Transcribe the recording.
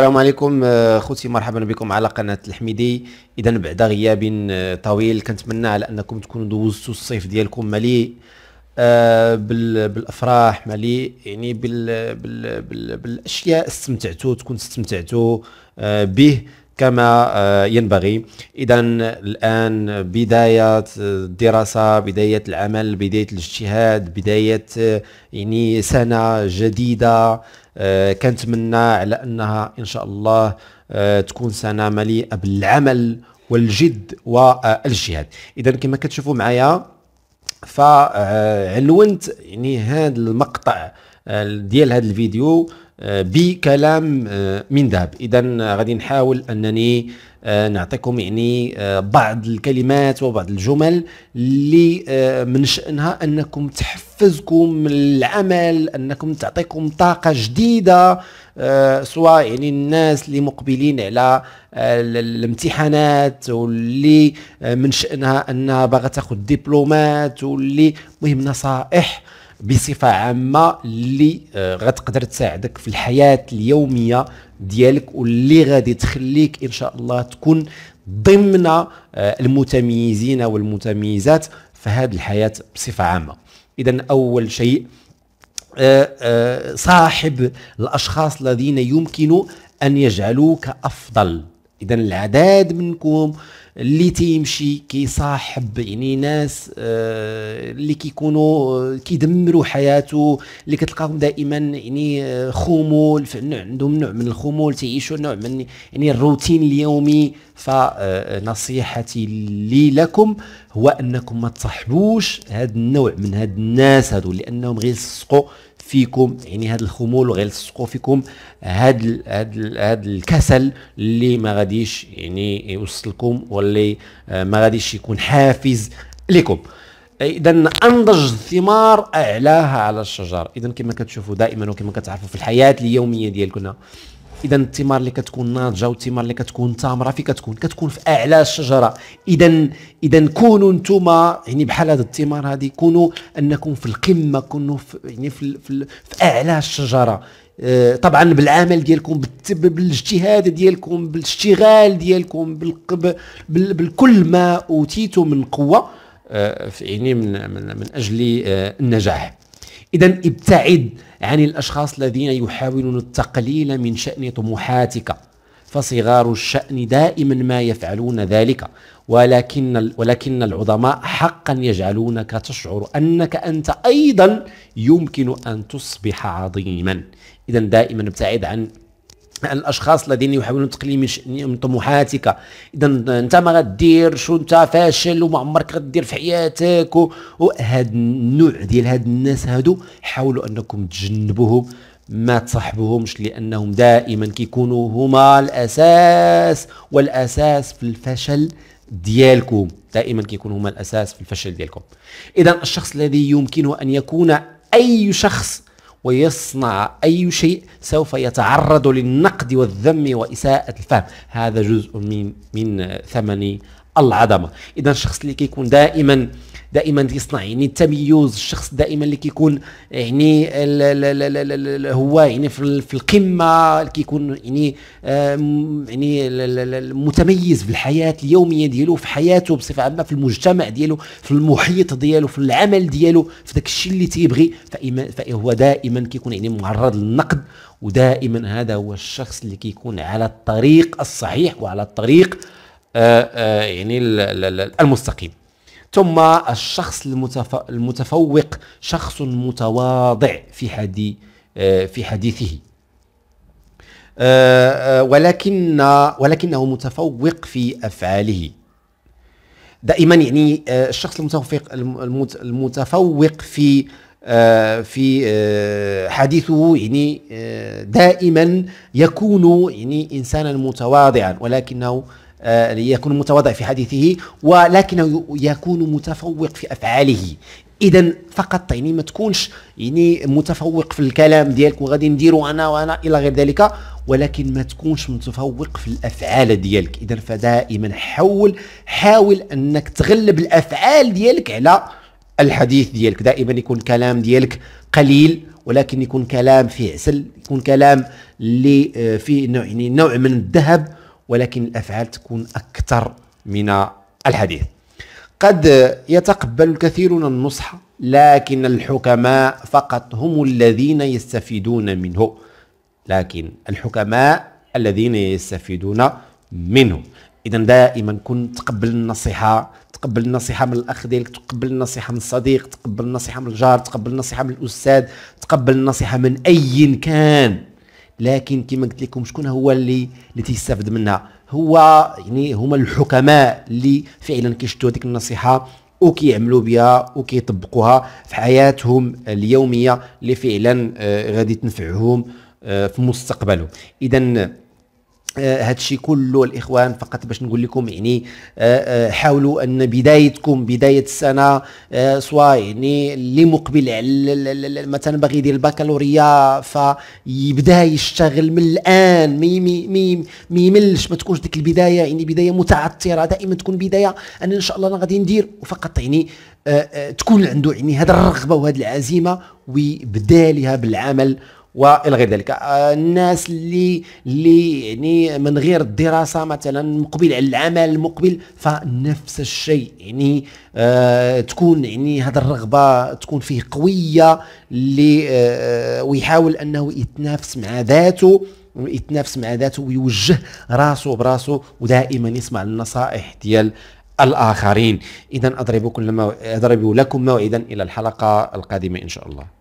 السلام عليكم آه، خوتي مرحبا بكم على قناه الحميدي اذا بعد غياب آه، طويل كنتمنى على انكم تكونوا دوزتوا الصيف ديالكم مليء آه، بالافراح مليء يعني بال بال بالاشياء استمتعتوا تكون استمتعتوا به كما آه، ينبغي اذا الان بدايه آه، الدراسه بدايه العمل بدايه الاجتهاد بدايه آه، يعني سنه جديده كنتمنى على انها ان شاء الله تكون سنه مليئه بالعمل والجد والاجتهاد اذا كما كتشوفوا معايا فعنونت يعني هذا المقطع ديال هذا الفيديو بكلام آه، من ذهب اذا غادي نحاول انني آه، نعطيكم يعني آه، بعض الكلمات وبعض الجمل اللي من شأنها أنكم تحفزكم العمل أنكم تعطيكم طاقة جديدة سواء يعني الناس اللي مقبلين على الامتحانات واللي من شأنها أنها باغا تاخذ دبلومات واللي مهم نصائح بصفه عامه اللي آه، غتقدر تساعدك في الحياه اليوميه ديالك واللي غادي تخليك ان شاء الله تكون ضمن آه، المتميزين والمتميزات في هذه الحياه بصفه عامه اذا اول شيء آه، صاحب الاشخاص الذين يمكن ان يجعلوك افضل اذا العداد منكم اللي تيمشي كيصاحب يعني ناس آه، اللي كيكونوا آه، كيدمروا حياته اللي كتلقاهم دائما يعني آه، خمول عندهم نوع من الخمول تيعيشوا نوع من يعني الروتين اليومي فنصيحتي لي لكم هو انكم ما تصاحبوش هذا النوع من هاد الناس هذو لانهم غير يلصقوا فيكم يعني هذا الخمول وغيلصقوا فيكم فيكم هذا هذا الكسل اللي ما غاديش يعني يوصلكم واللي آه، ما غاديش يكون حافز لكم اذا انضج الثمار اعلاها على الشجر اذا كما كتشوفوا دائما وكما كتعرفوا في الحياه اليوميه ديالكم اذا الثمار اللي كتكون ناضجه والثمار اللي كتكون تامره في كتكون كتكون في اعلى الشجره اذا اذا كونوا انتم يعني بحال هذه الثمار هذه كونوا انكم في القمه كونوا في يعني في, في, في اعلى الشجره آه، طبعا بالعمل ديالكم بالاجتهاد ديالكم بالاشتغال ديالكم بالكل ما اوتيتم من قوه آه، يعني من من, من اجل آه، النجاح إذا ابتعد عن الأشخاص الذين يحاولون التقليل من شأن طموحاتك فصغار الشأن دائما ما يفعلون ذلك ولكن ولكن العظماء حقا يجعلونك تشعر أنك أنت أيضا يمكن أن تصبح عظيما إذا دائما ابتعد عن الاشخاص الذين يحاولون تقليل من طموحاتك اذا انت ما غدير شو انت فاشل وما عمرك غدير في حياتك وهاد النوع ديال هاد الناس هادو حاولوا انكم تجنبوهم ما تصاحبوهمش لانهم دائما كيكونوا هما الاساس والاساس في الفشل ديالكم دائما كيكونوا هما الاساس في الفشل ديالكم اذا الشخص الذي يمكنه ان يكون اي شخص ويصنع أي شيء سوف يتعرض للنقد والذم وإساءة الفهم هذا جزء من من ثمن العدمة إذا الشخص اللي كيكون دائما دائما يصنع يعني التميز الشخص دائما اللي كيكون يعني ال ال ال هو يعني في القمه اللي كيكون يعني يعني متميز في الحياه اليوميه ديالو في حياته بصفه عامه في المجتمع ديالو في المحيط ديالو في العمل ديالو في داك الشيء اللي تيبغي فهو دائما كيكون يعني معرض للنقد ودائما هذا هو الشخص اللي كيكون على الطريق الصحيح وعلى الطريق آآ آآ يعني المستقيم ثم الشخص المتف... المتفوق شخص متواضع في حدي... آه، في حديثه آه، آه، ولكن ولكنه متفوق في افعاله دائما يعني الشخص المتفوق المتفوق في في حديثه يعني دائما يكون يعني انسانا متواضعا ولكنه آه، ليكون متواضع في حديثه ولكنه يكون متفوق في افعاله اذا فقط يعني ما تكونش يعني متفوق في الكلام ديالك وغادي نديرو انا وانا الى غير ذلك ولكن ما تكونش متفوق في الافعال ديالك اذا فدائما حول حاول انك تغلب الافعال ديالك على الحديث ديالك دائما يكون كلام ديالك قليل ولكن يكون كلام فيه عسل يكون كلام اللي آه، فيه نوع يعني نوع من الذهب ولكن الافعال تكون اكثر من الحديث قد يتقبل الكثيرون النصح لكن الحكماء فقط هم الذين يستفيدون منه لكن الحكماء الذين يستفيدون منه اذا دائما كن تقبل النصيحه تقبل النصيحه من الاخ ديالك تقبل النصيحه من الصديق تقبل النصيحه من الجار تقبل النصيحه من الاستاذ تقبل النصيحه من اي كان لكن كما قلت لكم شكون هو اللي اللي تيستافد منها هو يعني هما الحكماء اللي فعلا كيشدوا هذيك النصيحه وكيعملوا بها وكيطبقوها في حياتهم اليوميه اللي فعلا آه، غادي تنفعهم آه، في مستقبلهم اذا آه، هادشي كله الاخوان فقط باش نقول لكم يعني آه، آه، حاولوا ان بدايتكم بدايه السنه سواء يعني اللي مقبل على مثلا باغي يدير البكالوريا فيبدا يشتغل من الان ما يملش ما تكونش ديك البدايه يعني بدايه متعثره دائما تكون بدايه ان ان شاء الله انا غادي ندير وفقط يعني تكون عنده يعني هذه الرغبه وهذه العزيمه ويبدا لها بالعمل والى غير ذلك آه، الناس اللي اللي يعني من غير الدراسه مثلا مقبل على العمل مقبل فنفس الشيء يعني آه تكون يعني هذه الرغبه تكون فيه قويه اللي آه ويحاول انه يتنافس مع ذاته يتنافس مع ذاته ويوجه راسه براسه ودائما يسمع النصائح ديال الاخرين اذا اضرب كل اضرب لكم موعدا الى الحلقه القادمه ان شاء الله